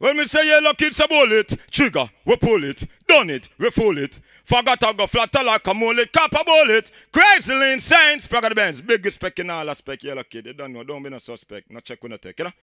When me say yellow kids a bullet, trigger, we pull it, done it, we fool it. Forgot I go flatter like a mullet, cap a bullet, crazily insane, spec of the bands, biggest spec in all aspect, yellow kid, you don't know, don't be no suspect, no check when I take, you know.